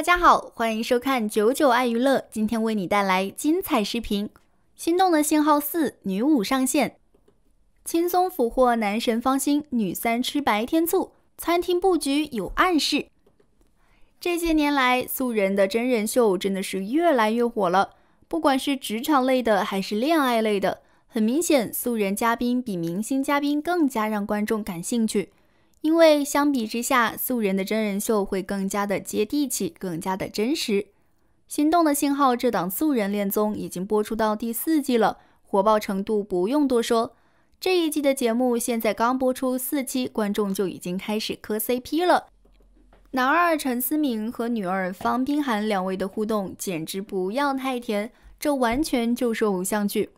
大家好，欢迎收看九九爱娱乐，今天为你带来精彩视频。《心动的信号》四女五上线，轻松俘获男神芳心；女三吃白天醋，餐厅布局有暗示。这些年来，素人的真人秀真的是越来越火了，不管是职场类的还是恋爱类的，很明显，素人嘉宾比明星嘉宾更加让观众感兴趣。因为相比之下，素人的真人秀会更加的接地气，更加的真实。心动的信号这档素人恋综已经播出到第四季了，火爆程度不用多说。这一季的节目现在刚播出四期，观众就已经开始磕 CP 了。男二陈思明和女二方冰涵两位的互动简直不要太甜，这完全就是偶像剧。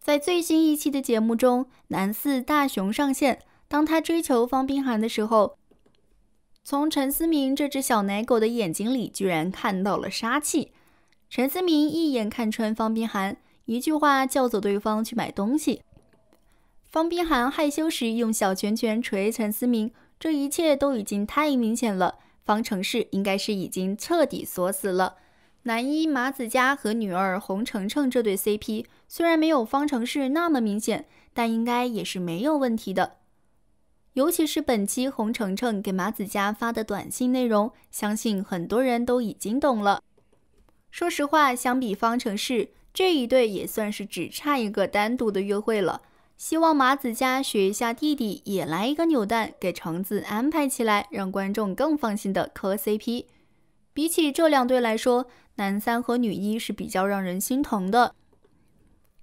在最新一期的节目中，男四大雄上线。当他追求方冰寒的时候，从陈思明这只小奶狗的眼睛里居然看到了杀气。陈思明一眼看穿方冰寒，一句话叫走对方去买东西。方冰寒害羞时用小拳拳捶陈思明，这一切都已经太明显了。方程式应该是已经彻底锁死了。男一马子佳和女二洪程程这对 CP 虽然没有方程式那么明显，但应该也是没有问题的。尤其是本期洪程程给马子佳发的短信内容，相信很多人都已经懂了。说实话，相比方程式这一对，也算是只差一个单独的约会了。希望马子佳学一下弟弟，也来一个扭蛋，给橙子安排起来，让观众更放心的磕 CP。比起这两对来说，男三和女一是比较让人心疼的。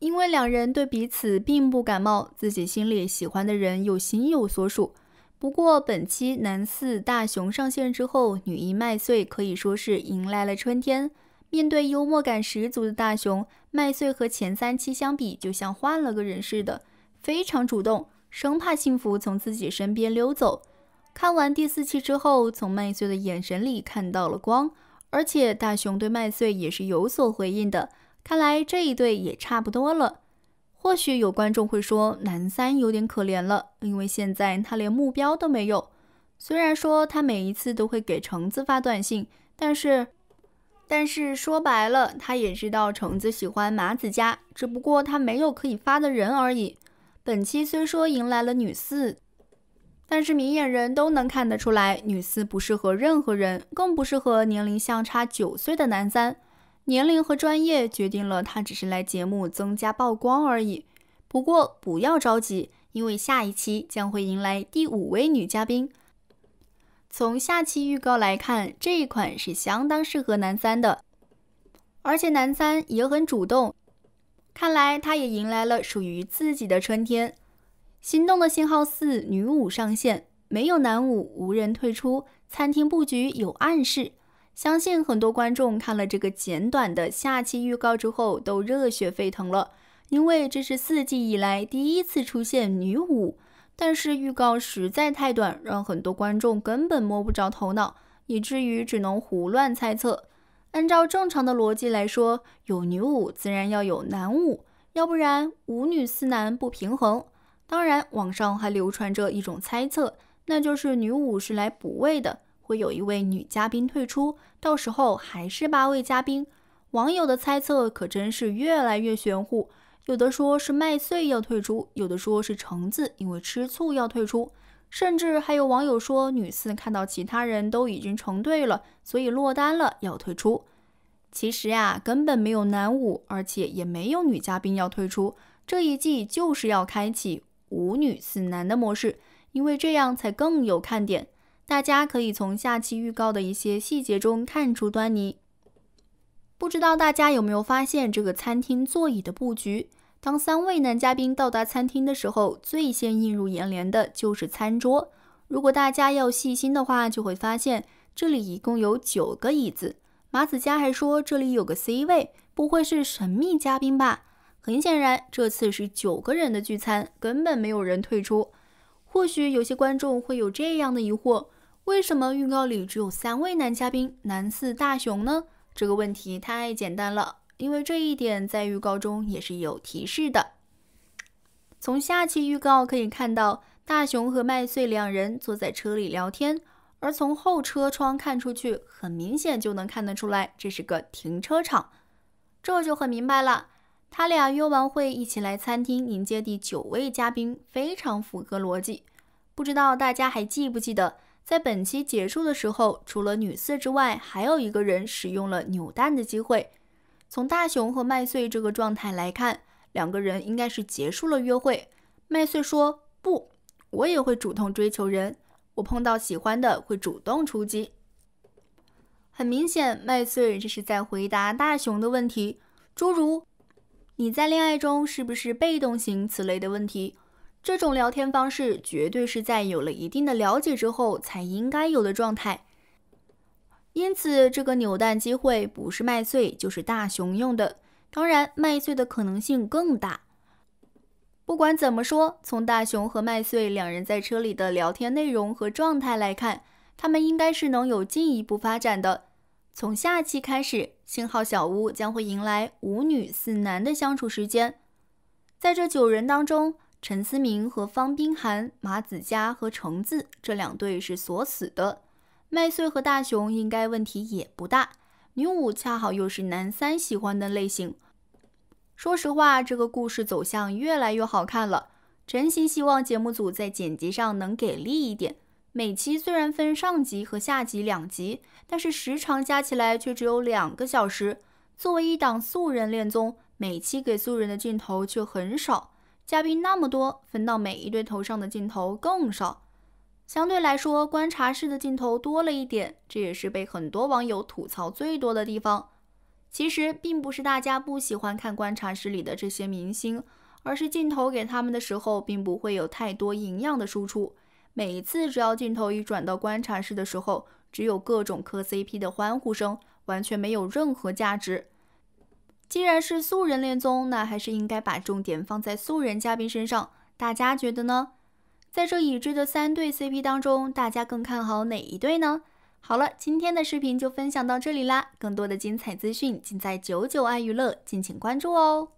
因为两人对彼此并不感冒，自己心里喜欢的人又心有所属。不过本期男四大熊上线之后，女一麦穗可以说是迎来了春天。面对幽默感十足的大熊，麦穗和前三期相比，就像换了个人似的，非常主动，生怕幸福从自己身边溜走。看完第四期之后，从麦穗的眼神里看到了光，而且大熊对麦穗也是有所回应的。看来这一对也差不多了。或许有观众会说，男三有点可怜了，因为现在他连目标都没有。虽然说他每一次都会给橙子发短信，但是，但是说白了，他也知道橙子喜欢马子佳，只不过他没有可以发的人而已。本期虽说迎来了女四，但是明眼人都能看得出来，女四不适合任何人，更不适合年龄相差九岁的男三。年龄和专业决定了他只是来节目增加曝光而已。不过不要着急，因为下一期将会迎来第五位女嘉宾。从下期预告来看，这一款是相当适合男三的，而且男三也很主动。看来他也迎来了属于自己的春天。心动的信号四女五上线，没有男五，无人退出。餐厅布局有暗示。相信很多观众看了这个简短的下期预告之后，都热血沸腾了，因为这是四季以来第一次出现女舞。但是预告实在太短，让很多观众根本摸不着头脑，以至于只能胡乱猜测。按照正常的逻辑来说，有女舞自然要有男舞，要不然五女四男不平衡。当然，网上还流传着一种猜测，那就是女舞是来补位的。会有一位女嘉宾退出，到时候还是八位嘉宾。网友的猜测可真是越来越玄乎，有的说是麦穗要退出，有的说是橙子因为吃醋要退出，甚至还有网友说女四看到其他人都已经成对了，所以落单了要退出。其实呀，根本没有男五，而且也没有女嘉宾要退出。这一季就是要开启五女四男的模式，因为这样才更有看点。大家可以从下期预告的一些细节中看出端倪。不知道大家有没有发现这个餐厅座椅的布局？当三位男嘉宾到达餐厅的时候，最先映入眼帘的就是餐桌。如果大家要细心的话，就会发现这里一共有九个椅子。马子佳还说这里有个 C 位，不会是神秘嘉宾吧？很显然，这次是九个人的聚餐，根本没有人退出。或许有些观众会有这样的疑惑：为什么预告里只有三位男嘉宾，男四大雄呢？这个问题太简单了，因为这一点在预告中也是有提示的。从下期预告可以看到，大雄和麦穗两人坐在车里聊天，而从后车窗看出去，很明显就能看得出来这是个停车场，这就很明白了。他俩约完会，一起来餐厅迎接第九位嘉宾，非常符合逻辑。不知道大家还记不记得，在本期结束的时候，除了女四之外，还有一个人使用了扭蛋的机会。从大雄和麦穗这个状态来看，两个人应该是结束了约会。麦穗说：“不，我也会主动追求人，我碰到喜欢的会主动出击。”很明显，麦穗这是在回答大雄的问题，诸如。你在恋爱中是不是被动型？此类的问题，这种聊天方式绝对是在有了一定的了解之后才应该有的状态。因此，这个扭蛋机会不是麦穗就是大熊用的，当然麦穗的可能性更大。不管怎么说，从大熊和麦穗两人在车里的聊天内容和状态来看，他们应该是能有进一步发展的。从下期开始，信号小屋将会迎来五女四男的相处时间。在这九人当中，陈思明和方冰涵、马子佳和橙子这两对是锁死的。麦穗和大雄应该问题也不大。女五恰好又是男三喜欢的类型。说实话，这个故事走向越来越好看了，真心希望节目组在剪辑上能给力一点。每期虽然分上集和下集两集，但是时长加起来却只有两个小时。作为一档素人恋综，每期给素人的镜头却很少，嘉宾那么多，分到每一对头上的镜头更少。相对来说，观察室的镜头多了一点，这也是被很多网友吐槽最多的地方。其实并不是大家不喜欢看观察室里的这些明星，而是镜头给他们的时候，并不会有太多营养的输出。每次只要镜头一转到观察室的时候，只有各种磕 CP 的欢呼声，完全没有任何价值。既然是素人恋综，那还是应该把重点放在素人嘉宾身上。大家觉得呢？在这已知的三对 CP 当中，大家更看好哪一对呢？好了，今天的视频就分享到这里啦！更多的精彩资讯尽在九九爱娱乐，敬请关注哦。